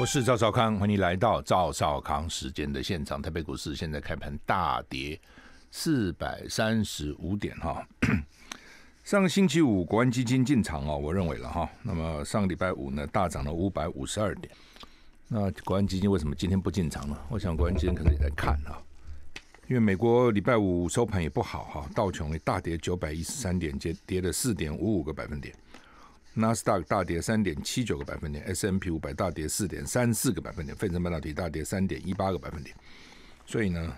我是赵少康，欢迎来到赵少康时间的现场。台北股市现在开盘大跌四百三十五点哈。上个星期五国安基金进场哦，我认为了哈。那么上个礼拜五呢大涨了五百五十二点。那国安基金为什么今天不进场呢？我想国安基金可能也在看啊，因为美国礼拜五收盘也不好哈，道琼也大跌九百一十三点，跌跌了四点五五个百分点。纳斯达克大跌三点七九个百分点，S M P 五百大跌四点三四个百分点，费城半导体大跌三点一八个百分点。所以呢，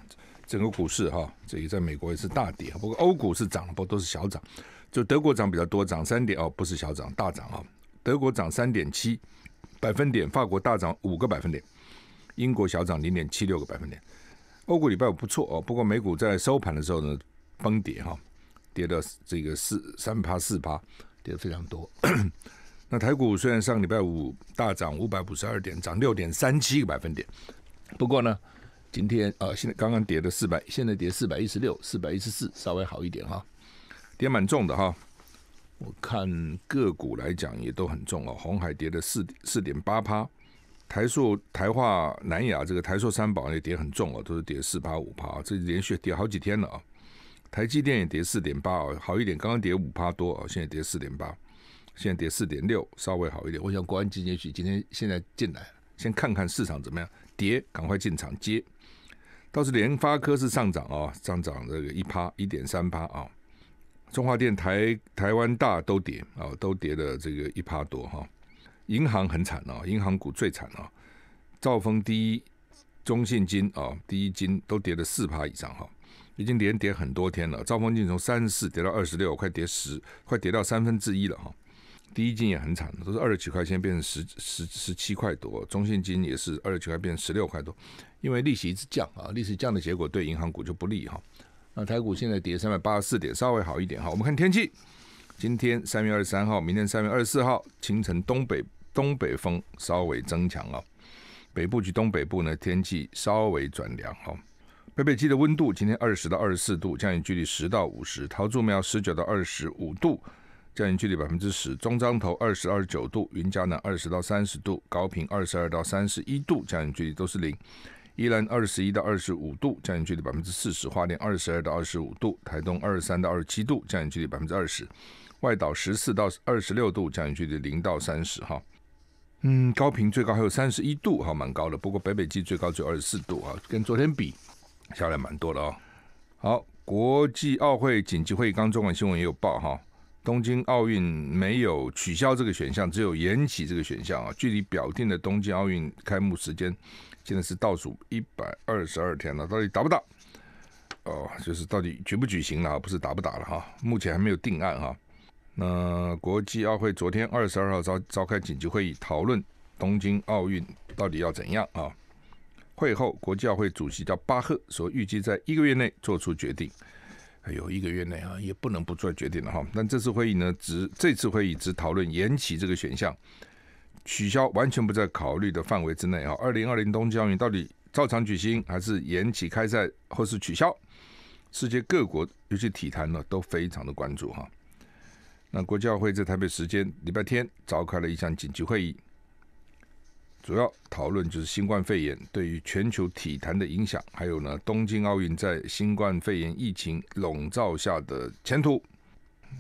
整个股市哈，这里在美国也是大跌。不过欧股是涨的，不都是小涨，就德国涨比较多，涨三点哦，不是小涨，大涨啊。德国涨三点七百分点，法国大涨五个百分点，英国小涨零点七六个百分点。欧股礼拜五不错哦，不过美股在收盘的时候呢崩跌哈，跌到这个四三趴四趴。跌非常多。那台股虽然上礼拜五大涨五百五十二点，涨六点三七个百分点。不过呢，今天啊，现在刚刚跌了四百，现在跌四百一十六、四百一十四，稍微好一点哈。跌蛮重的哈。我看个股来讲也都很重哦。红海跌了四四点八趴，台塑、台化、南亚这个台塑三宝也跌很重哦，都是跌四趴五趴，这连续跌好几天了啊。台积电也跌四点八啊，好一点，刚刚跌五趴多啊，现在跌四点八，现在跌四点六，稍微好一点。我想国安基金去今天现在进来，先看看市场怎么样，跌赶快进场接。倒是联发科是上涨啊，上涨这个一趴一点三趴啊，中华电、台台湾大都跌啊，都跌了这个一趴多哈。银行很惨啊，银行股最惨啊，兆丰第一、中信金啊第一金都跌了四趴以上哈。已经连跌很多天了，兆丰金从三十四跌到二十六，快跌十，快跌到三分之一了哈。第一金也很惨，都是二十几块，现在变成十十十七块多。中信金也是二十几块变成十六块多，因为利息一直降啊，利息降的结果对银行股就不利哈。那台股现在跌三百八十四点，稍微好一点哈。我们看天气，今天三月二十三号，明天三月二十四号清晨东北东北风稍微增强啊，北部及东北部呢天气稍微转凉哈。北北基的温度今天二十到二十四度，降雨距离十到五十。桃竹苗十九到二十五度，降雨距离百分之十。中彰头二十二九度，云嘉南二十到三十度，高平二十二到三十一度，降雨距离都是零。宜兰二十一到二十五度，降雨距离百分之四十。花莲二十二到二十五度，台东二十三到二十七度，降雨距离百分之二十。外岛十四到二十六度，降雨距离零到三十哈。嗯，高频最高还有三十一度哈，蛮高的。不过北北基最高只有二十四度啊，跟昨天比。下来蛮多的哦。好，国际奥会紧急会议刚，做完，新闻也有报哈，东京奥运没有取消这个选项，只有延期这个选项啊。距离表定的东京奥运开幕时间，现在是倒数一百二十二天了，到底打不打？哦，就是到底举不举行了，不是打不打了哈。目前还没有定案哈。那国际奥会昨天二十二号召召开紧急会议，讨论东京奥运到底要怎样啊？会后，国教会主席叫巴赫说，预计在一个月内做出决定。哎呦，一个月内啊，也不能不做决定了哈。但这次会议呢，只这次会议只讨论延期这个选项，取消完全不在考虑的范围之内啊。二零二零东京奥运到底照常举行，还是延期开赛，或是取消？世界各国，尤其体坛呢，都非常的关注哈。那国教会在台北时间礼拜天召开了一项紧急会议。主要讨论就是新冠肺炎对于全球体坛的影响，还有呢东京奥运在新冠肺炎疫情笼罩下的前途。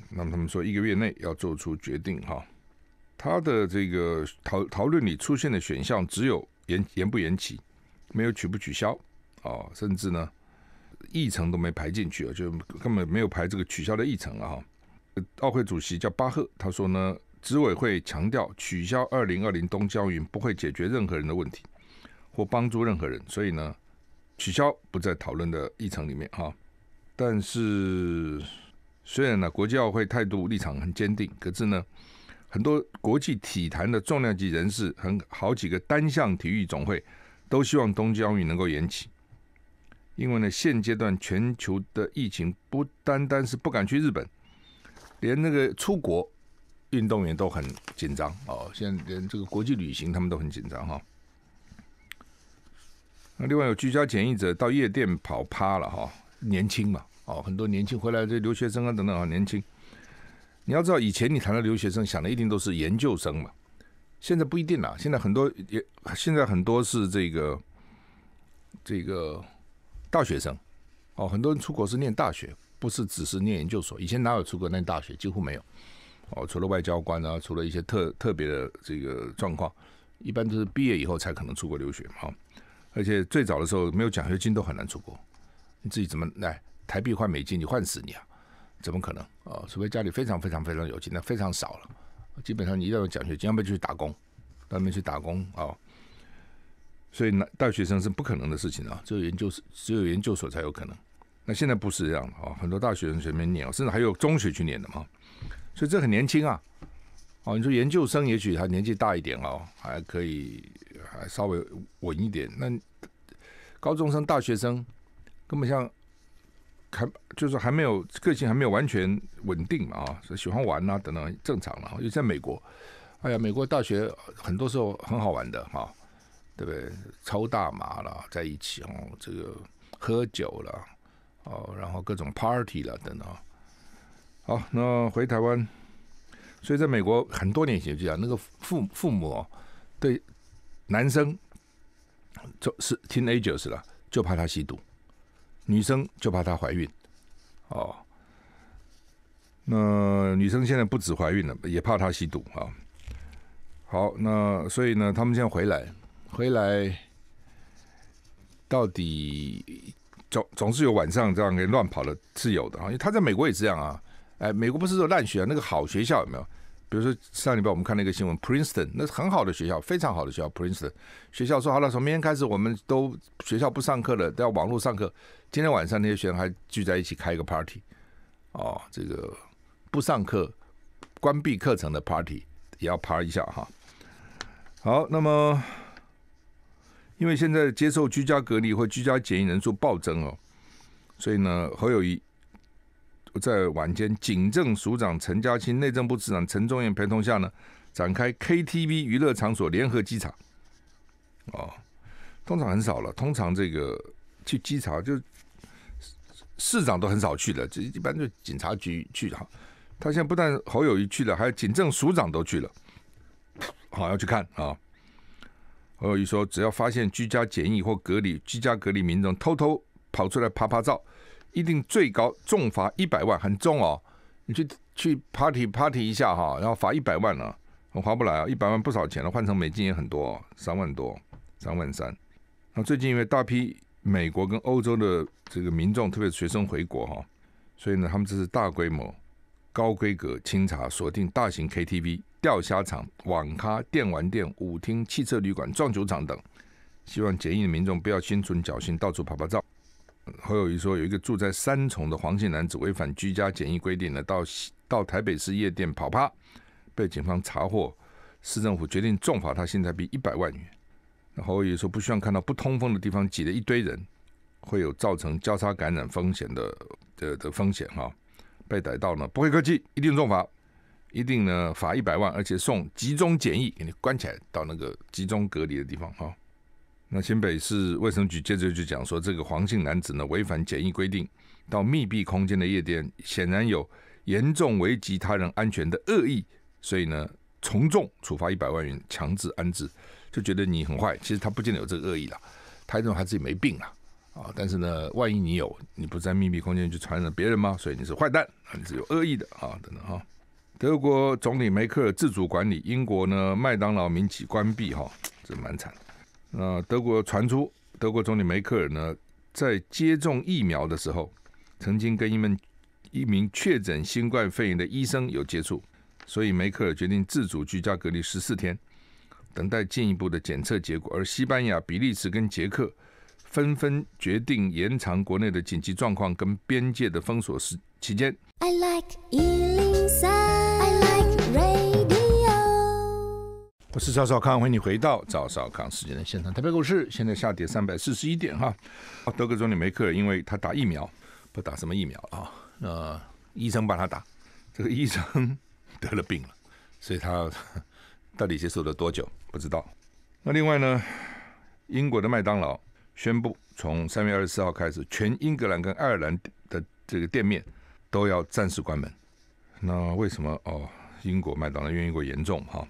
那么他们说一个月内要做出决定哈，他的这个讨讨论里出现的选项只有延延不延期，没有取不取消哦，甚至呢议程都没排进去，就根本没有排这个取消的议程了哈。奥会主席叫巴赫，他说呢。执委会强调，取消二零二零东京奥运不会解决任何人的问题，或帮助任何人，所以呢，取消不在讨论的议程里面哈。但是，虽然呢，国际奥会态度立场很坚定，可是呢，很多国际体坛的重量级人士，很好几个单项体育总会都希望东季奥运能够延期，因为呢，现阶段全球的疫情不单单是不敢去日本，连那个出国。运动员都很紧张哦，现在连这个国际旅行他们都很紧张哈。那另外有居家检疫者到夜店跑趴了哈，年轻嘛哦，很多年轻回来的留学生啊等等，啊，年轻。你要知道，以前你谈的留学生，想的一定都是研究生嘛。现在不一定了，现在很多也现在很多是这个这个大学生哦，很多人出国是念大学，不是只是念研究所。以前哪有出国念大学，几乎没有。哦，除了外交官啊，除了一些特特别的这个状况，一般都是毕业以后才可能出国留学嘛。而且最早的时候没有奖学金都很难出国，你自己怎么来台币换美金？你换死你啊！怎么可能？啊，除非家里非常非常非常有钱，那非常少了。基本上你要有奖学金，要不然去打工，外面去打工啊。所以，大学生是不可能的事情啊，只有研究所，只有研究所才有可能。那现在不是这样的啊，很多大学生随便面念甚至还有中学去念的嘛。所以这很年轻啊，哦，你说研究生也许他年纪大一点哦，还可以还稍微稳一点。那高中生、大学生根本像还就是还没有个性，还没有完全稳定嘛啊，所以喜欢玩啊等等，正常了。尤其在美国，哎呀，美国大学很多时候很好玩的哈，对不对？抽大麻了，在一起哦，这个喝酒了哦，然后各种 party 了等等。好，那回台湾，所以在美国很多年前就讲，那个父父母哦，对男生就是 teenagers 了，就怕他吸毒；女生就怕她怀孕。哦，那女生现在不止怀孕了，也怕他吸毒啊。好，那所以呢，他们现在回来，回来到底总总是有晚上这样给乱跑的，自由的啊。因为他在美国也这样啊。哎，美国不是说烂学校，那个好学校有没有？比如说上礼拜我们看那个新闻，Princeton 那是很好的学校，非常好的学校。Princeton 学校说好了，从明天开始我们都学校不上课了，都要网络上课。今天晚上那些学生还聚在一起开一个 party 哦，这个不上课关闭课程的 party 也要趴一下哈。好，那么因为现在接受居家隔离或居家检疫人数暴增哦，所以呢，侯友谊。在晚间，警政署长陈家清、内政部次长陈忠彦陪同下呢，展开 KTV 娱乐场所联合稽查。哦，通常很少了。通常这个去稽查就市长都很少去的，这一般就警察局去。哈。他现在不但侯友谊去了，还有警政署长都去了，好要去看啊。侯友谊说，只要发现居家检疫或隔离居家隔离民众偷偷跑出来拍拍照。一定最高重罚一百万，很重哦！你去去 party party 一下哈，然后罚一百万啊，很划不来啊！一百万不少钱了，换成美金也很多，哦，三万多，三万三。那最近因为大批美国跟欧洲的这个民众，特别是学生回国哈，所以呢，他们这是大规模、高规格清查，锁定大型 K T V、钓虾场、网咖、电玩店、舞厅、汽车旅馆、壮酒场等，希望检疫的民众不要心存侥幸，到处拍拍照。侯友谊说，有一个住在三重的黄姓男子违反居家检疫规定呢，到到台北市夜店跑趴，被警方查获。市政府决定重罚他，现在币一百万元。侯友谊说，不需要看到不通风的地方挤了一堆人，会有造成交叉感染风险的的的风险哈。被逮到呢，不会客气，一定重罚，一定呢罚一百万，而且送集中检疫，给你关起来到那个集中隔离的地方哈。那新北市卫生局接着就讲说，这个黄姓男子呢违反检疫规定，到密闭空间的夜店，显然有严重危及他人安全的恶意，所以呢从重处罚一百万元，强制安置，就觉得你很坏。其实他不见得有这个恶意啦，他这种他自己没病啦，啊，但是呢，万一你有，你不在密闭空间就传染别人吗？所以你是坏蛋，你是有恶意的啊，等等哈。德国总理梅克尔自主管理，英国呢麦当劳民企关闭哈，这蛮惨。那德国传出，德国总理梅克尔呢，在接种疫苗的时候，曾经跟一名一名确诊新冠肺炎的医生有接触，所以梅克尔决定自主居家隔离十四天，等待进一步的检测结果。而西班牙、比利时跟捷克，纷纷决定延长国内的紧急状况跟边界的封锁时期间。我是赵少康，欢迎你回到赵少康时间的现场特别股市，现在下跌三百四十一点哈。德克总理没课，因为他打疫苗，不打什么疫苗啊。呃，医生帮他打，这个医生得了病了，所以他到底接受了多久不知道。那另外呢，英国的麦当劳宣布从三月二十四号开始，全英格兰跟爱尔兰的这个店面都要暂时关门。那为什么哦？英国麦当劳因为英国严重哈。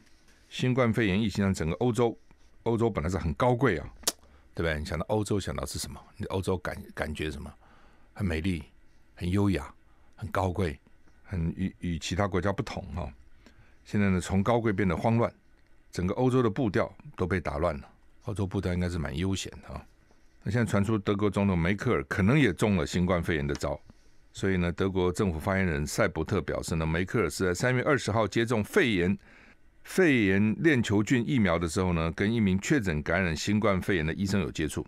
新冠肺炎疫情让整个欧洲，欧洲本来是很高贵啊，对不对？想到欧洲想到是什么？你欧洲感感觉什么？很美丽、很优雅、很高贵、很与与其他国家不同啊。现在呢，从高贵变得慌乱，整个欧洲的步调都被打乱了。欧洲步调应该是蛮悠闲的啊。那现在传出德国总统梅克尔可能也中了新冠肺炎的招，所以呢，德国政府发言人塞伯特表示呢，梅克尔是在三月二十号接种肺炎。肺炎链球菌疫苗的时候呢，跟一名确诊感染新冠肺炎的医生有接触，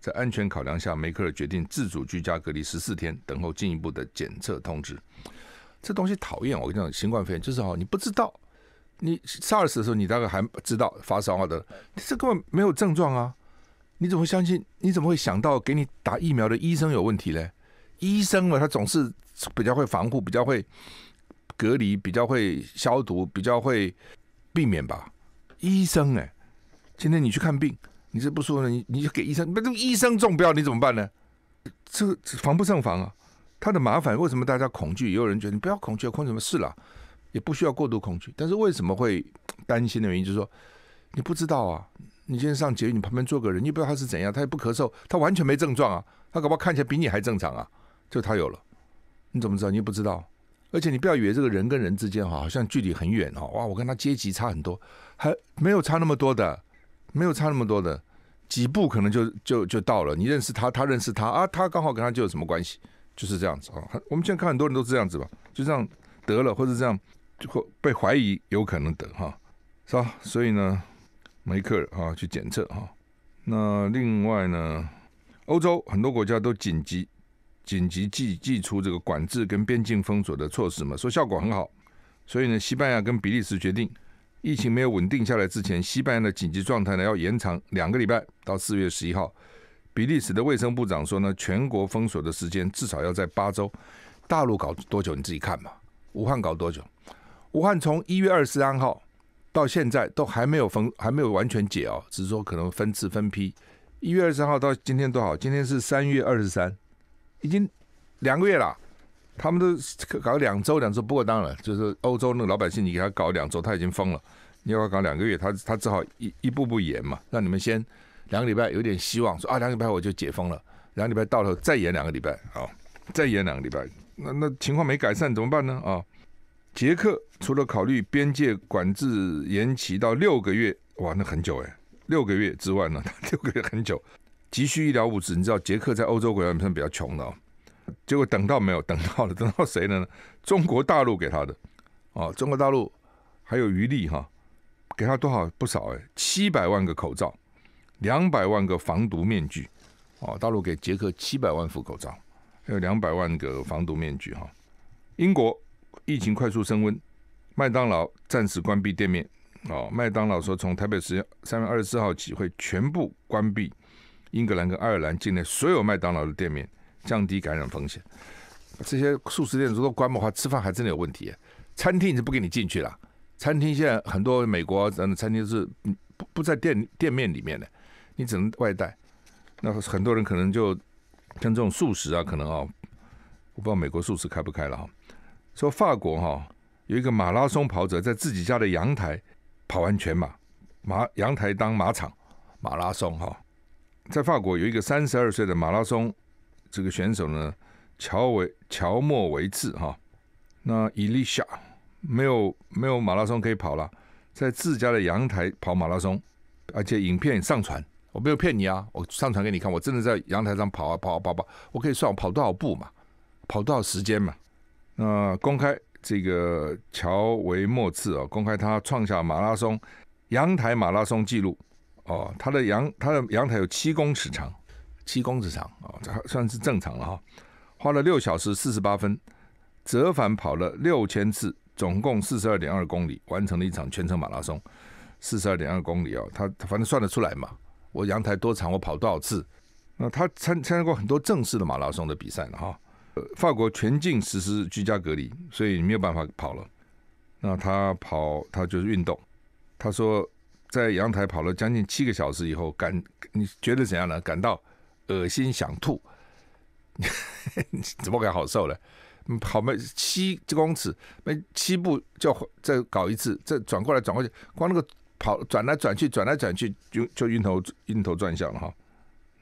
在安全考量下，梅克尔决定自主居家隔离十四天，等候进一步的检测通知。这东西讨厌，我跟你讲，新冠肺炎就是哦，你不知道，你 SARS 的时候你大概还知道发烧啊的，你这根本没有症状啊，你怎么会相信？你怎么会想到给你打疫苗的医生有问题嘞？医生嘛，他总是比较会防护，比较会隔离，比较会消毒，比较会。避免吧，医生哎，今天你去看病，你这不说呢，你你就给医生，那这医生中标你怎么办呢？这防不胜防啊，他的麻烦为什么大家恐惧？也有人觉得你不要恐惧，恐什么事了？也不需要过度恐惧。但是为什么会担心的原因就是说，你不知道啊，你今天上节你旁边坐个人，你不知道他是怎样，他也不咳嗽，他完全没症状啊，他搞不好看起来比你还正常啊，就他有了，你怎么知道？你不知道。而且你不要以为这个人跟人之间哈，好像距离很远哈，哇，我跟他阶级差很多，还没有差那么多的，没有差那么多的，几步可能就就就到了。你认识他，他认识他啊，他刚好跟他就有什么关系，就是这样子啊。我们现在看很多人都这样子吧，就这样得了，或者是这样就被怀疑有可能得哈，是吧？所以呢，没课人啊，去检测哈。那另外呢，欧洲很多国家都紧急。紧急寄寄出这个管制跟边境封锁的措施嘛，说效果很好，所以呢，西班牙跟比利时决定，疫情没有稳定下来之前，西班牙的紧急状态呢要延长两个礼拜到四月十一号。比利时的卫生部长说呢，全国封锁的时间至少要在八周，大陆搞多久你自己看嘛。武汉搞多久？武汉从一月二十三号到现在都还没有封，还没有完全解哦，只是说可能分次分批。一月二十三号到今天多少？今天是三月二十三。已经两个月了，他们都搞两周，两周不过当然就是欧洲那个老百姓，你给他搞两周，他已经疯了。你要搞两个月，他他只好一一步步延嘛，让你们先两个礼拜有点希望，说啊两个礼拜我就解封了。两个礼拜到了再延两个礼拜啊，再延两个礼拜。那那情况没改善怎么办呢？啊，捷克除了考虑边界管制延期到六个月，哇，那很久哎，六个月之外呢，六个月很久。急需医疗物资，你知道捷克在欧洲国家算比较穷的哦，结果等到没有，等到了，等到谁呢？中国大陆给他的，哦，中国大陆还有余力哈，给他多少不少哎，七百万个口罩，两百万个防毒面具，哦，大陆给捷克七百万副口罩，还有两百万个防毒面具哈。英国疫情快速升温，麦当劳暂时关闭店面，哦，麦当劳说从台北时间三月二十四号起会全部关闭。英格兰跟爱尔兰境内所有麦当劳的店面降低感染风险。这些素食店如果关的话，吃饭还真的有问题。餐厅是不给你进去了。餐厅现在很多美国人的餐厅是不不在店店面里面的，你只能外带。那很多人可能就像这种素食啊，可能啊，我不知道美国素食开不开了哈。说法国哈，有一个马拉松跑者在自己家的阳台跑完全马，马阳台当马场马拉松哈。在法国有一个三十二岁的马拉松这个选手呢，乔维乔莫维茨哈，那伊丽莎没有没有马拉松可以跑了，在自家的阳台跑马拉松，而且影片上传，我没有骗你啊，我上传给你看，我真的在阳台上跑啊跑跑跑，我可以算我跑多少步嘛，跑多少时间嘛，那公开这个乔维莫茨啊，公开他创下马拉松阳台马拉松纪录。哦，他的阳他的阳台有七公尺长，七公尺长哦，这算是正常了哈。花了六小时四十八分，折返跑了六千次，总共四十二点二公里，完成了一场全程马拉松。四十二点二公里哦，他他反正算得出来嘛。我阳台多长，我跑多少次？那他参参加过很多正式的马拉松的比赛呢哈。法国全境实施居家隔离，所以没有办法跑了。那他跑他就是运动，他说。在阳台跑了将近七个小时以后，感你觉得怎样呢？感到恶心、想吐，怎么敢好受了？跑没七公尺，没七步就再搞一次，再转过来转过去，光那个跑转来转去、转来转去，就就晕头晕头转向了哈。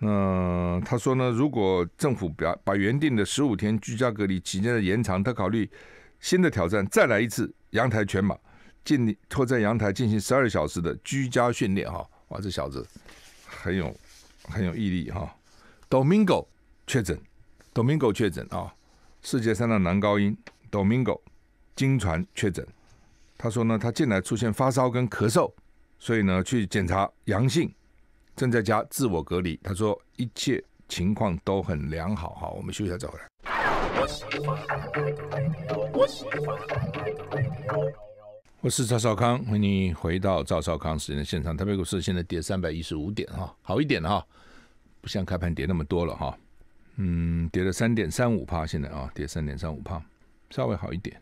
那他说呢？如果政府把把原定的十五天居家隔离期间的延长，他考虑新的挑战，再来一次阳台全马。进拖在阳台进行十二小时的居家训练哈，哇，这小子很有很有毅力哈。Domingo 确诊，Domingo 确诊啊，世界三大男高音 Domingo 经传确诊。他说呢，他进来出现发烧跟咳嗽，所以呢去检查阳性，正在家自我隔离。他说一切情况都很良好哈，我们休息下，再回来。我是赵少康，欢迎回到赵少康时间的现场。特别股市现在跌三百一十五点哈，好一点哈，不像开盘跌那么多了哈。嗯，跌了三点三五帕，现在啊，跌三点三五帕，稍微好一点，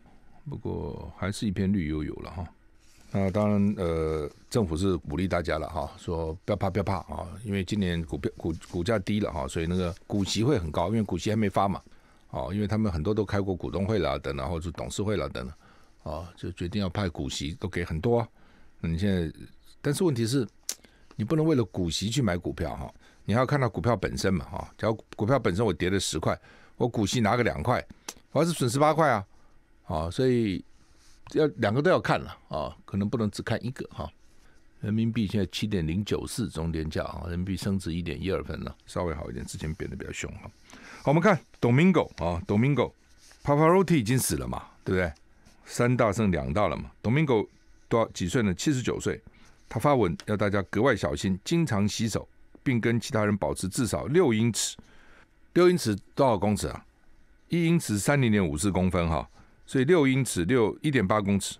不过还是一片绿油油了哈。啊，当然呃，政府是鼓励大家了哈，说不要怕不要怕啊，因为今年股票股股价低了哈，所以那个股息会很高，因为股息还没发嘛。哦，因为他们很多都开过股东会了等，然后是董事会了等等。啊，就决定要派股息，都给很多。那你现在，但是问题是，你不能为了股息去买股票哈。你还要看到股票本身嘛哈。假如股票本身我跌了十块，我股息拿个两块，我还是损失八块啊。啊，所以要两个都要看了啊，可能不能只看一个哈。人民币现在七点零九四中间价啊，人民币升值一点一二分了，稍微好一点，之前贬得比较凶哈。好，我们看 Domingo 啊，Domingo，Paparotti 已经死了嘛，对不对？三大剩两大了嘛，Domingo 多几岁呢？七十九岁。他发文要大家格外小心，经常洗手，并跟其他人保持至少六英尺。六英尺多少公尺啊？一英尺三零点五四公分哈，所以六英尺六一点八公尺。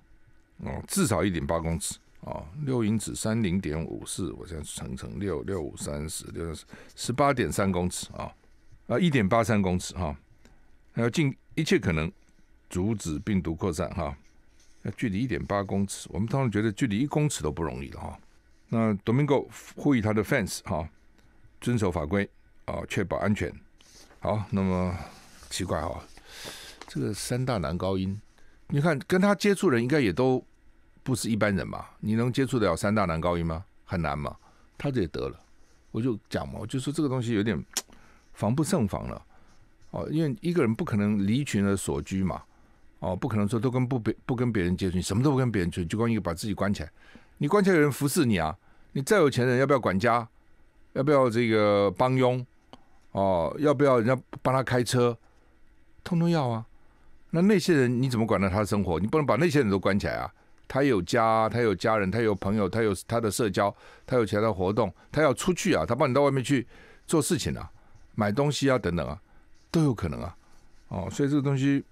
哦，至少一点八公尺。哦，六英尺三零点五四，我现在乘乘六六五三十六，是十八点三公尺啊。啊，一点八三公尺哈。还要尽一切可能。阻止病毒扩散哈，那距离一点八公尺，我们当然觉得距离一公尺都不容易了哈。那 Domingo 呼吁他的 fans 哈，遵守法规啊，确保安全。好，那么奇怪哈，这个三大男高音，你看跟他接触人应该也都不是一般人嘛，你能接触得了三大男高音吗？很难嘛，他这也得了，我就讲嘛，我就说这个东西有点 防不胜防了哦，因为一个人不可能离群而所居嘛。哦，不可能说都跟不别不跟别人接触，你什么都不跟别人接触，就光一个把自己关起来。你关起来有人服侍你啊？你再有钱人要不要管家？要不要这个帮佣？哦，要不要人家帮他开车？通通要啊。那那些人你怎么管到他的生活，你不能把那些人都关起来啊。他有家，他有家人，他有朋友，他有他的社交，他有钱的活动，他要出去啊，他帮你到外面去做事情啊，买东西啊，等等啊，都有可能啊。哦，所以这个东西。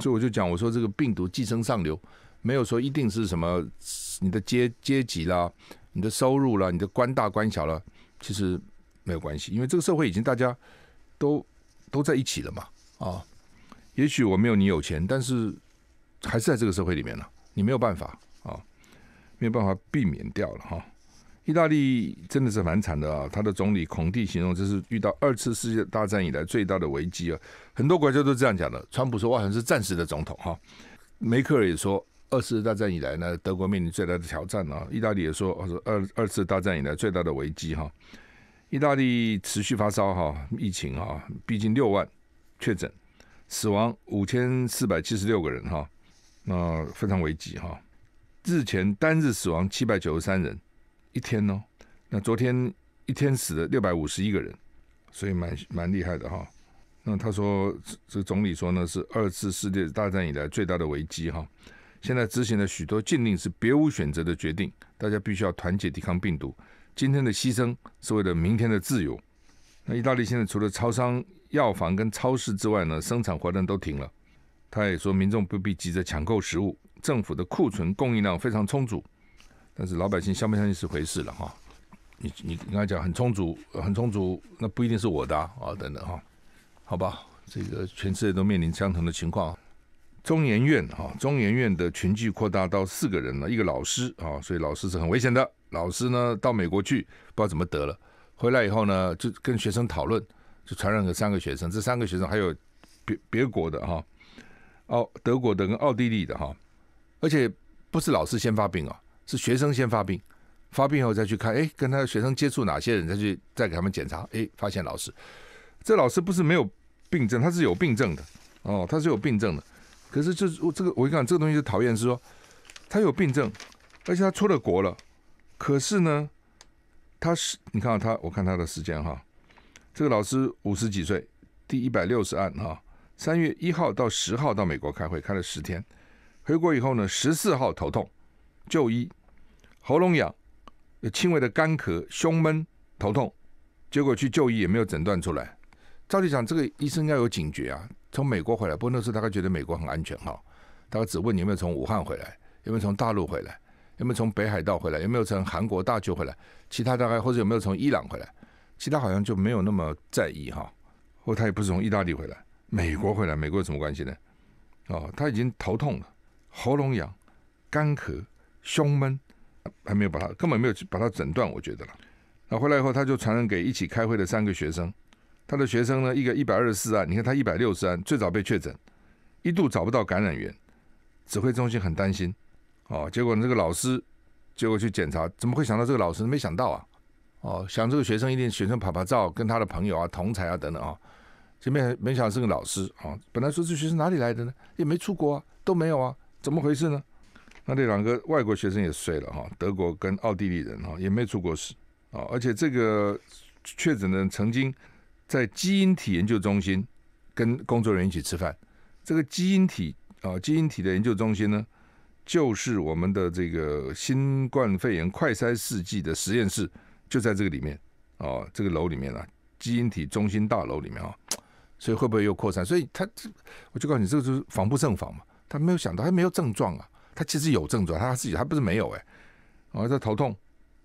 所以我就讲，我说这个病毒寄生上流，没有说一定是什么你的阶阶级啦，你的收入啦，你的官大官小了，其实没有关系，因为这个社会已经大家都都在一起了嘛啊。也许我没有你有钱，但是还是在这个社会里面了，你没有办法啊，没有办法避免掉了哈。意大利真的是蛮惨的啊！他的总理孔蒂形容这是遇到二次世界大战以来最大的危机啊！很多国家都这样讲的。川普说：“哇，像是暂时的总统哈。”梅克尔也说：“二次大战以来呢，德国面临最大的挑战啊！”意大利也说：“二二次大战以来最大的危机哈！”意大利持续发烧哈，疫情啊，毕竟六万确诊，死亡五千四百七十六个人哈，那非常危机哈。日前单日死亡七百九十三人。一天哦，那昨天一天死了六百五十一个人，所以蛮蛮厉害的哈。那他说，这总理说呢，是二次世界大战以来最大的危机哈。现在执行了许多禁令是别无选择的决定，大家必须要团结抵抗病毒。今天的牺牲是为了明天的自由。那意大利现在除了超商、药房跟超市之外呢，生产活动都停了。他也说，民众不必急着抢购食物，政府的库存供应量非常充足。但是老百姓相不相信是回事了哈，你你刚才讲很充足很充足，那不一定是我的啊，等等哈，好吧，这个全世界都面临相同的情况。中研院哈，中研院的群聚扩大到四个人了，一个老师啊，所以老师是很危险的。老师呢到美国去，不知道怎么得了，回来以后呢就跟学生讨论，就传染给三个学生，这三个学生还有别别国的哈，奥德国的跟奥地利的哈，而且不是老师先发病啊。是学生先发病，发病后再去看，哎，跟他的学生接触哪些人，再去再给他们检查，哎，发现老师，这老师不是没有病症，他是有病症的，哦，他是有病症的，可是这我这个我一看这个东西就讨厌，是说他有病症，而且他出了国了，可是呢，他是你看他，我看他的时间哈，这个老师五十几岁，第一百六十案哈，三月一号到十号到美国开会，开了十天，回国以后呢，十四号头痛，就医。喉咙痒，轻微的干咳、胸闷、头痛，结果去就医也没有诊断出来。赵局长，这个医生要有警觉啊！从美国回来，不过那时候大概觉得美国很安全哈，大概只问你有没有从武汉回来，有没有从大陆回来，有没有从北海道回来，有没有从韩国大邱回来，其他大概或者有没有从伊朗回来，其他好像就没有那么在意哈。或他也不是从意大利回来，美国回来，美国有什么关系呢？哦，他已经头痛了，喉咙痒、干咳、胸闷。还没有把他，根本没有去把他诊断，我觉得了。那回来以后，他就传染给一起开会的三个学生。他的学生呢，一个一百二十四案，你看他一百六十案，最早被确诊，一度找不到感染源，指挥中心很担心。哦，结果这个老师，结果去检查，怎么会想到这个老师？没想到啊！哦，想这个学生一定学生拍拍照，跟他的朋友啊、同才啊等等啊，就没没想到是个老师啊。本来说这学生哪里来的呢？也没出国啊，都没有啊，怎么回事呢？那这两个外国学生也睡了哈，德国跟奥地利人哈也没出过事啊，而且这个确诊的曾经在基因体研究中心跟工作人员一起吃饭，这个基因体啊基因体的研究中心呢，就是我们的这个新冠肺炎快筛试剂的实验室就在这个里面啊，这个楼里面啊，基因体中心大楼里面啊，所以会不会又扩散？所以他这，我就告诉你，这个是防不胜防嘛，他没有想到，他没有症状啊。他其实有症状，他自己还不是没有哎，哦，这头痛，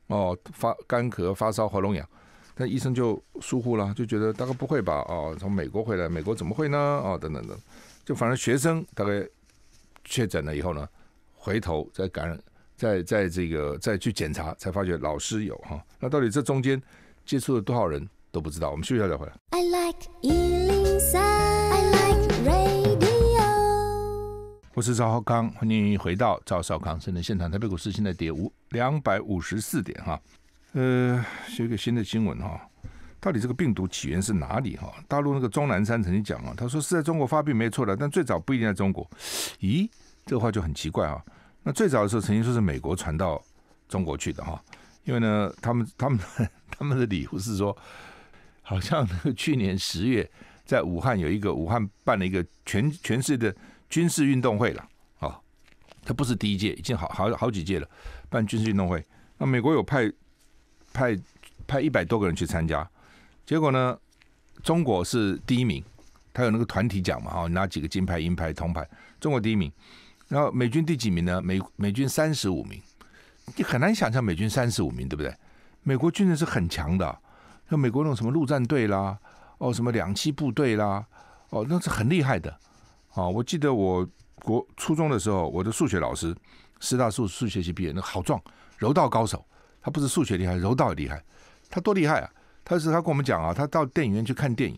哦，发干咳、发烧、喉咙痒，但医生就疏忽了，就觉得大概不会吧，哦，从美国回来，美国怎么会呢？哦，等等等，就反正学生大概确诊了以后呢，回头再感染，再再这个再去检查，才发觉老师有哈，那到底这中间接触了多少人都不知道，我们休息一下再回来。I like 我是赵浩康，欢迎回到赵少康新的现场。台北股市现在跌五两百五十四点哈，呃，写一个新的新闻哈，到底这个病毒起源是哪里哈？大陆那个钟南山曾经讲啊，他说是在中国发病没错的，但最早不一定在中国。咦，这话就很奇怪啊。那最早的时候曾经说是美国传到中国去的哈，因为呢，他们他们他们的理由是说，好像去年十月在武汉有一个武汉办了一个全全市的。军事运动会了，哦，它不是第一届，已经好好好几届了。办军事运动会，那美国有派派派一百多个人去参加，结果呢，中国是第一名，他有那个团体奖嘛，哦，拿几个金牌、银牌、铜牌，中国第一名。然后美军第几名呢？美美军三十五名，你很难想象美军三十五名，对不对？美国军人是很强的，像美国那种什么陆战队啦，哦，什么两栖部队啦，哦，那是很厉害的。啊，我记得我国初中的时候，我的数学老师，师大数数学系毕业，那好壮，柔道高手，他不是数学厉害，柔道厉害，他多厉害啊！他是他跟我们讲啊，他到电影院去看电影，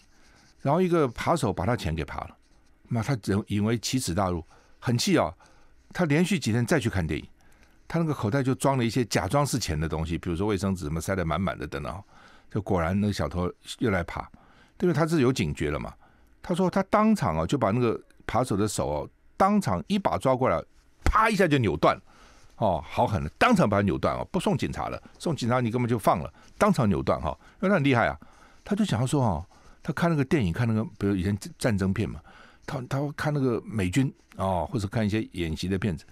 然后一个扒手把他钱给扒了，那他认以为奇耻大辱，很气啊！他连续几天再去看电影，他那个口袋就装了一些假装是钱的东西，比如说卫生纸什么塞得满满的等等，就果然那个小偷又来扒，因为他是有警觉了嘛。他说他当场啊就把那个。扒手的手哦，当场一把抓过来，啪一下就扭断，哦，好狠！的，当场把他扭断哦，不送警察了，送警察你根本就放了，当场扭断哈，因为很厉害啊。他就想要说哦，他看那个电影，看那个，比如以前战争片嘛，他他会看那个美军啊，或者看一些演习的片子，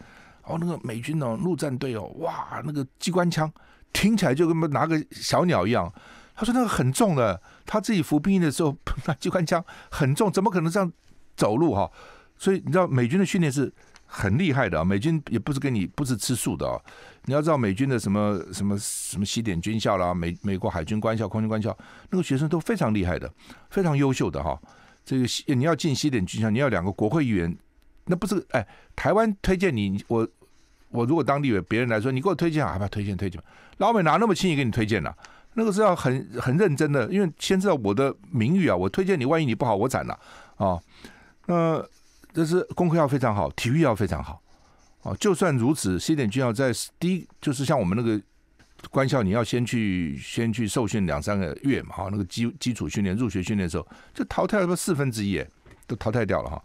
哦，那个美军哦，陆战队哦，哇，那个机关枪听起来就跟拿个小鸟一样。他说那个很重的，他自己服兵役的时候 那机关枪很重，怎么可能这样？走路哈，所以你知道美军的训练是很厉害的啊，美军也不是跟你不是吃素的啊。你要知道美军的什么什么什么西点军校啦，美美国海军官校、空军官校，那个学生都非常厉害的，非常优秀的哈。这个你要进西点军校，你要两个国会议员，那不是哎，台湾推荐你我我如果当地委，别人来说你给我推荐，好吧，推荐推荐老美哪那么轻易给你推荐呢？那个是要很很认真的，因为先知道我的名誉啊，我推荐你，万一你不好，我惨了啊。那这是功课要非常好，体育要非常好啊。就算如此，西点军校在第一就是像我们那个官校，你要先去先去受训两三个月嘛，哈，那个基基础训练、入学训练的时候，就淘汰了四分之一，都淘汰掉了哈，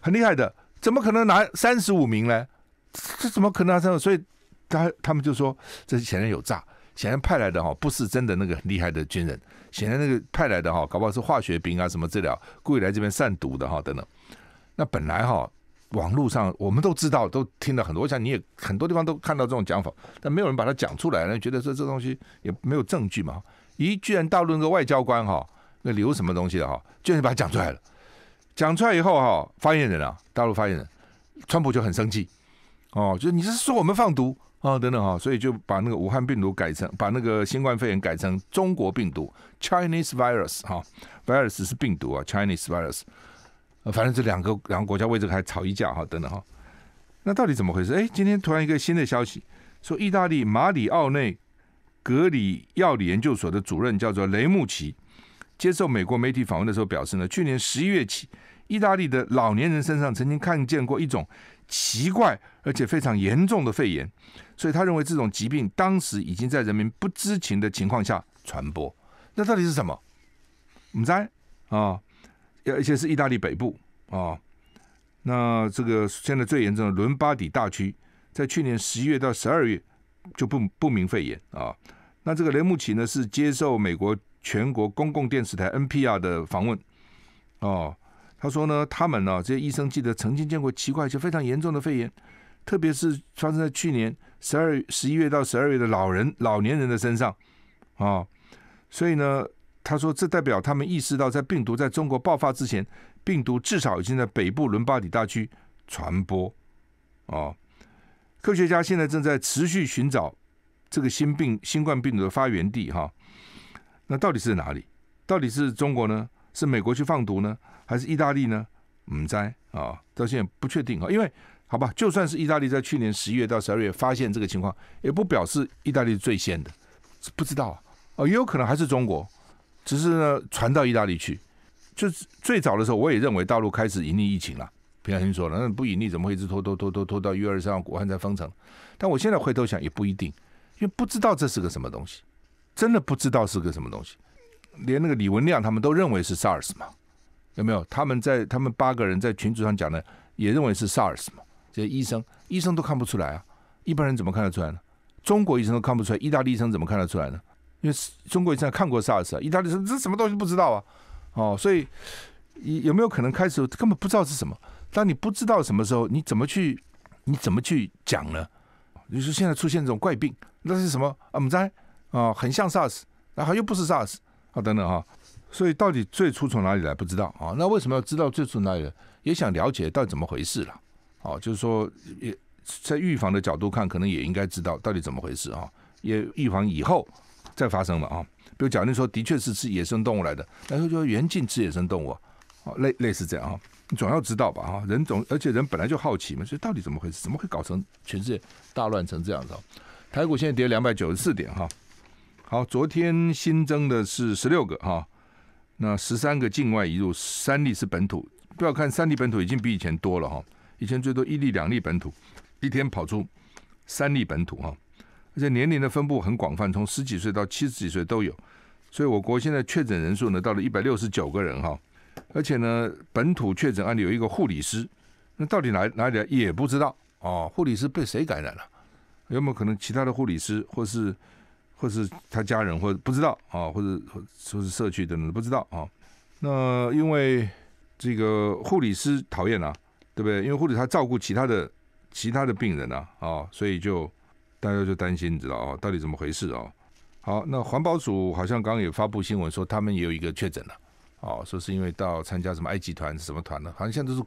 很厉害的，怎么可能拿三十五名呢？这怎么可能拿上？所以他他们就说这是显然有诈。显然派来的哈不是真的那个很厉害的军人，显然那个派来的哈搞不好是化学兵啊什么治疗，故意来这边散毒的哈等等。那本来哈网络上我们都知道，都听了很多，我想你也很多地方都看到这种讲法，但没有人把它讲出来，觉得说这东西也没有证据嘛。咦，居然大陆那个外交官哈，那留什么东西的哈，居然把它讲出来了。讲出来以后哈，发言人啊，大陆发言人，川普就很生气，哦，就你是说我们放毒。哦，等等哈，所以就把那个武汉病毒改成把那个新冠肺炎改成中国病毒 Chinese virus 哈，virus 是病毒啊 Chinese virus，反正这两个两个国家为这个还吵一架哈，等等哈，那到底怎么回事？哎，今天突然一个新的消息，说意大利马里奥内格里药理研究所的主任叫做雷穆奇，接受美国媒体访问的时候表示呢，去年十一月起，意大利的老年人身上曾经看见过一种奇怪而且非常严重的肺炎。所以他认为这种疾病当时已经在人民不知情的情况下传播，那到底是什么？们扎啊，而且是意大利北部啊。那这个现在最严重的伦巴底大区，在去年十一月到十二月就不不明肺炎啊。那这个雷木奇呢是接受美国全国公共电视台 NPR 的访问，哦，他说呢，他们呢这些医生记得曾经见过奇怪且非常严重的肺炎。特别是发生在去年十二十一月到十二月的老人、老年人的身上，啊，所以呢，他说这代表他们意识到，在病毒在中国爆发之前，病毒至少已经在北部伦巴底大区传播，哦。科学家现在正在持续寻找这个新病新冠病毒的发源地，哈，那到底是在哪里？到底是中国呢？是美国去放毒呢？还是意大利呢？们在啊，到现在不确定啊，因为。好吧，就算是意大利在去年十一月到十二月发现这个情况，也不表示意大利是最先的，不知道啊，也有可能还是中国，只是呢传到意大利去。就是最早的时候，我也认为大陆开始隐匿疫情了，平安心说了，那不隐匿怎么会一直拖拖拖拖拖到一月二十三号武汉才封城？但我现在回头想也不一定，因为不知道这是个什么东西，真的不知道是个什么东西，连那个李文亮他们都认为是 SARS 嘛？有没有？他们在他们八个人在群组上讲的也认为是 SARS 嘛？这医生，医生都看不出来啊！一般人怎么看得出来呢？中国医生都看不出来，意大利医生怎么看得出来呢？因为中国医生看过 SARS，意大利医生这什么东西不知道啊？哦，所以有没有可能开始根本不知道是什么？当你不知道什么时候，你怎么去，你怎么去讲呢？你说现在出现这种怪病，那是什么啊？在啊，很像 SARS，然后又不是 SARS 啊，等等啊，所以到底最初从哪里来，不知道啊？那为什么要知道最初哪里？来？也想了解到底怎么回事了。哦，就是说，也在预防的角度看，可能也应该知道到底怎么回事啊，也预防以后再发生了啊。比如，假定说的确是吃野生动物来的，那后候就严禁吃野生动物啊，类类似这样啊，你总要知道吧啊。人总而且人本来就好奇嘛，所以到底怎么回事？怎么会搞成全世界大乱成这样子？台股现在跌两百九十四点哈。好，昨天新增的是十六个哈，那十三个境外移入，三例是本土。不要看三例本土已经比以前多了哈。以前最多一例两例本土，一天跑出三例本土哈，而且年龄的分布很广泛，从十几岁到七十几岁都有。所以我国现在确诊人数呢到了一百六十九个人哈，而且呢本土确诊案例有一个护理师，那到底哪哪里也不知道啊？护理师被谁感染了？有没有可能其他的护理师，或是或是他家人，或者不知道啊，或者说是社区等等不知道啊？那因为这个护理师讨厌啊。对不对？因为护者他照顾其他的其他的病人呐，啊，所以就大家就担心，你知道啊，到底怎么回事哦？好，那环保署好像刚刚也发布新闻说，他们也有一个确诊了，哦，说是因为到参加什么埃及团、什么团呢？好像现在都是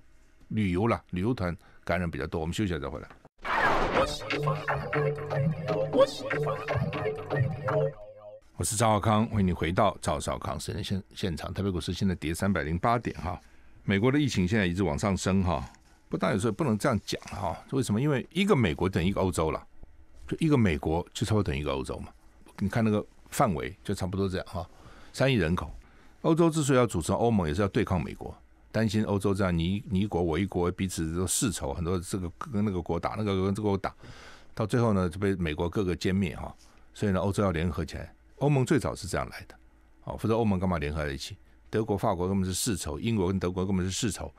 旅游了，旅游团感染比较多。我们休息一下再回来。我是张浩康，为你回到赵少康森林现现场，特别股市现在跌三百零八点哈。美国的疫情现在一直往上升哈，不但有时候不能这样讲哈，为什么？因为一个美国等于一个欧洲了，就一个美国就差不多等一个欧洲嘛。你看那个范围就差不多这样哈，三亿人口。欧洲之所以要组成欧盟，也是要对抗美国，担心欧洲这样你你一国我一国彼此都世仇，很多这个跟那个国打，那个跟这个国打，到最后呢就被美国各个歼灭哈。所以呢，欧洲要联合起来，欧盟最早是这样来的，哦，否则欧盟干嘛联合在一起？德国、法国根本是世仇，英国跟德国根本是世仇，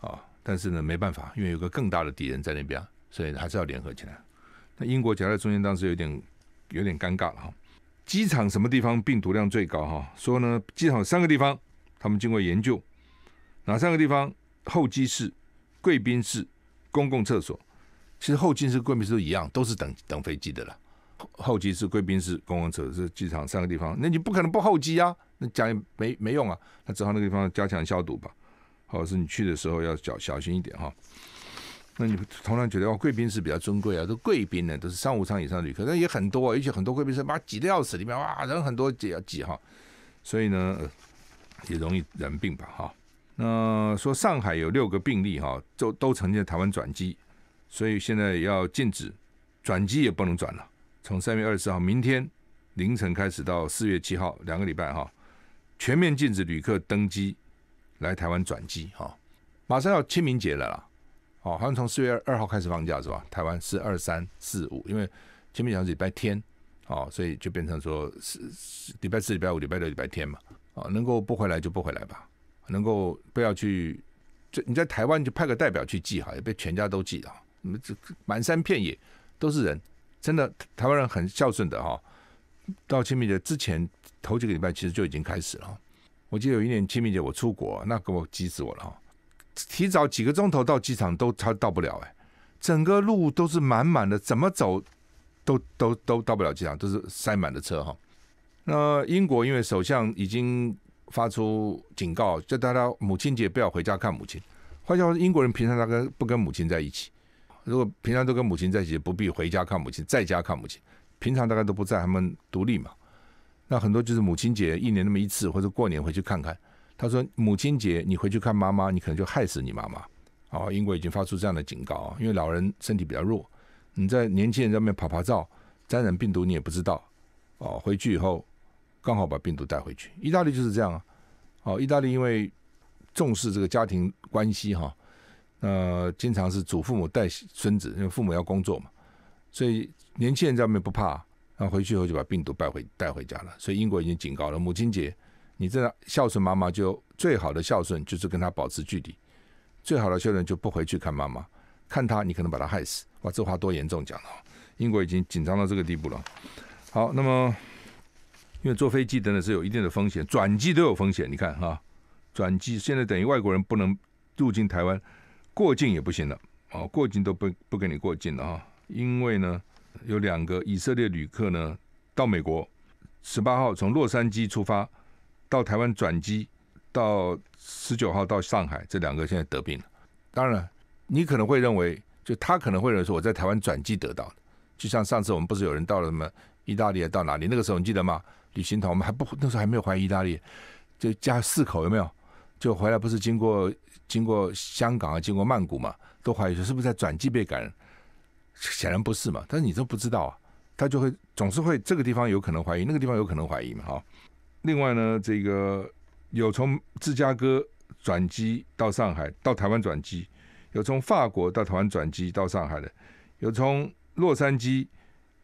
啊！但是呢，没办法，因为有个更大的敌人在那边，所以还是要联合起来。那英国夹在中间，当时有点有点尴尬了哈。机场什么地方病毒量最高？哈，说呢，机场有三个地方，他们经过研究，哪三个地方？候机室、贵宾室、公共厕所。其实候机室、贵宾室都一样，都是等等飞机的了。候候机室、贵宾室、公共厕所是机场三个地方，那你不可能不候机啊。那讲没没用啊，那只好那个地方加强消毒吧，或者是你去的时候要小小心一点哈。那你通常觉得哦，贵宾室比较尊贵啊，都贵宾呢，都是商务舱以上的旅客，那也很多，而且很多贵宾室把挤得要死，里面哇人很多，挤啊挤哈，所以呢也容易染病吧哈。那说上海有六个病例哈，都都曾经在台湾转机，所以现在要禁止转机也不能转了，从三月二十四号明天凌晨开始到四月七号两个礼拜哈。全面禁止旅客登机来台湾转机哈，马上要清明节了啦，哦，好像从四月二号开始放假是吧？台湾是二三四五，因为清明节是礼拜天，哦，所以就变成说是礼拜四、礼拜五、礼拜六、礼拜天嘛，啊，能够不回来就不回来吧，能够不要去，就你在台湾就派个代表去寄哈，也被全家都寄啊，你们这满山遍野都是人，真的台湾人很孝顺的哈，到清明节之前。头几个礼拜其实就已经开始了。我记得有一年清明节我出国，那给我急死我了哈！提早几个钟头到机场都他到不了，哎，整个路都是满满的，怎么走都都都到不了机场，都是塞满的车哈。那英国因为首相已经发出警告，叫大家母亲节不要回家看母亲。换句话说，英国人平常大概不跟母亲在一起，如果平常都跟母亲在一起，不必回家看母亲，在家看母亲，平常大概都不在，他们独立嘛。那很多就是母亲节一年那么一次，或者过年回去看看。他说：“母亲节你回去看妈妈，你可能就害死你妈妈。”哦，英国已经发出这样的警告啊，因为老人身体比较弱，你在年轻人上面跑跑照，沾染病毒你也不知道。哦，回去以后刚好把病毒带回去。意大利就是这样啊。哦，意大利因为重视这个家庭关系哈，那经常是祖父母带孙子，因为父母要工作嘛，所以年轻人在外面不怕。那回去以后就把病毒带回带回家了，所以英国已经警告了：母亲节，你这样孝顺妈妈，就最好的孝顺就是跟她保持距离，最好的孝顺就不回去看妈妈，看他你可能把他害死。哇，这话多严重讲哦！英国已经紧张到这个地步了。好，那么因为坐飞机等等是有一定的风险，转机都有风险。你看哈，转机现在等于外国人不能入境台湾，过境也不行了哦，过境都不不跟你过境了啊，因为呢。有两个以色列旅客呢，到美国，十八号从洛杉矶出发，到台湾转机，到十九号到上海，这两个现在得病了。当然，你可能会认为，就他可能会认为说我在台湾转机得到的，就像上次我们不是有人到了什么意大利到哪里，那个时候你记得吗？旅行团我们还不那时候还没有怀疑意大利，就家四口有没有？就回来不是经过经过香港啊，经过曼谷嘛，都怀疑说是不是在转机被感染。显然不是嘛？但是你都不知道，啊，他就会总是会这个地方有可能怀疑，那个地方有可能怀疑嘛？哈！另外呢，这个有从芝加哥转机到上海，到台湾转机，有从法国到台湾转机到上海的，有从洛杉矶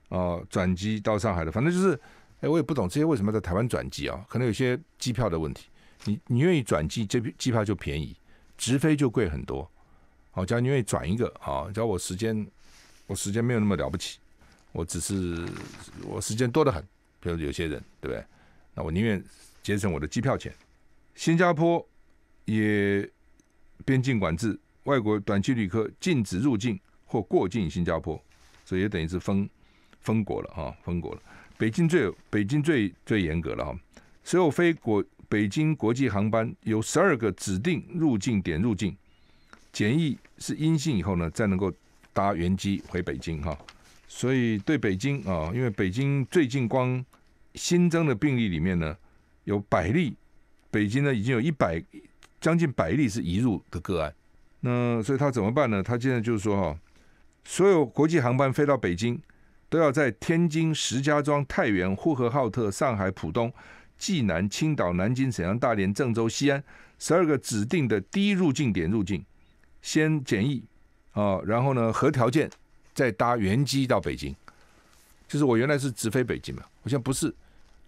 啊转机到上海的。反正就是，哎，我也不懂这些为什么在台湾转机啊？可能有些机票的问题。你你愿意转机，这机票就便宜，直飞就贵很多。好，假如你愿意转一个，好，要我时间。我时间没有那么了不起，我只是我时间多得很，比如有些人，对不对？那我宁愿节省我的机票钱。新加坡也边境管制，外国短期旅客禁止入境或过境新加坡，以也等于是封封国了啊，封国了。北京最北京最最严格了啊，所有飞国北京国际航班有十二个指定入境点入境，检疫是阴性以后呢，再能够。搭原机回北京哈，所以对北京啊，因为北京最近光新增的病例里面呢，有百例，北京呢已经有一百将近百例是移入的个案，那所以他怎么办呢？他现在就是说哈，所有国际航班飞到北京都要在天津、石家庄、太原、呼和浩特、上海浦东、济南、青岛、南京、沈阳、大连、郑州、西安十二个指定的低入境点入境，先检疫。哦，然后呢？核条件再搭原机到北京，就是我原来是直飞北京嘛，我现在不是，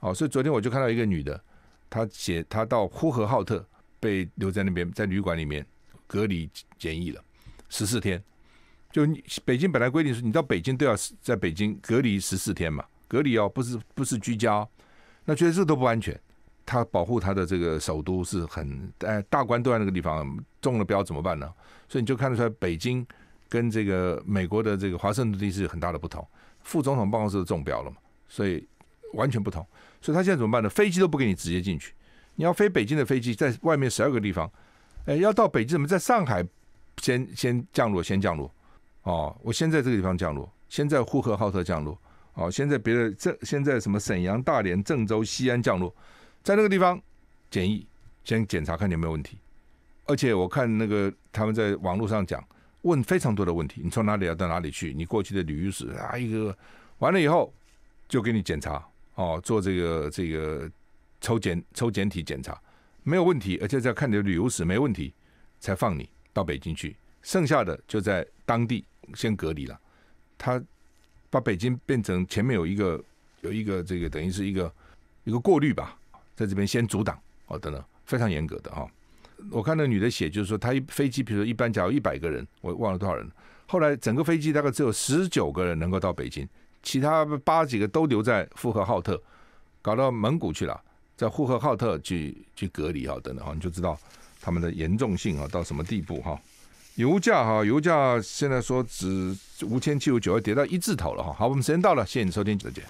哦，所以昨天我就看到一个女的，她写她到呼和浩特被留在那边，在旅馆里面隔离检疫了十四天。就北京本来规定是，你到北京都要在北京隔离十四天嘛，隔离哦，不是不是居家，那觉得这都不安全，他保护他的这个首都是很哎，大官都在那个地方中了标怎么办呢？所以你就看得出来，北京。跟这个美国的这个华盛顿地有很大的不同，副总统办公室中标了嘛，所以完全不同。所以他现在怎么办呢？飞机都不给你直接进去，你要飞北京的飞机，在外面十二个地方，哎，要到北京怎么？在上海先先降落，先降落哦，我先在这个地方降落，先在呼和浩特降落，哦，先在别的这先在什么沈阳、大连、郑州、西安降落，在那个地方检疫，先检查看有没有问题。而且我看那个他们在网络上讲。问非常多的问题，你从哪里要到哪里去？你过去的旅游史啊，一个完了以后就给你检查哦，做这个这个抽检抽检体检查没有问题，而且要看你的旅游史没问题，才放你到北京去。剩下的就在当地先隔离了。他把北京变成前面有一个有一个这个等于是一个一个过滤吧，在这边先阻挡。哦等等，非常严格的哦。我看那女的写，就是说她一飞机，比如说一般，假如一百个人，我忘了多少人，后来整个飞机大概只有十九个人能够到北京，其他八几个都留在呼和浩特，搞到蒙古去了，在呼和浩特去去隔离啊，等等哈，你就知道他们的严重性啊到什么地步哈。油价哈，油价现在说只五千七五九要跌到一字头了哈。好，我们时间到了，谢谢你收听，再见。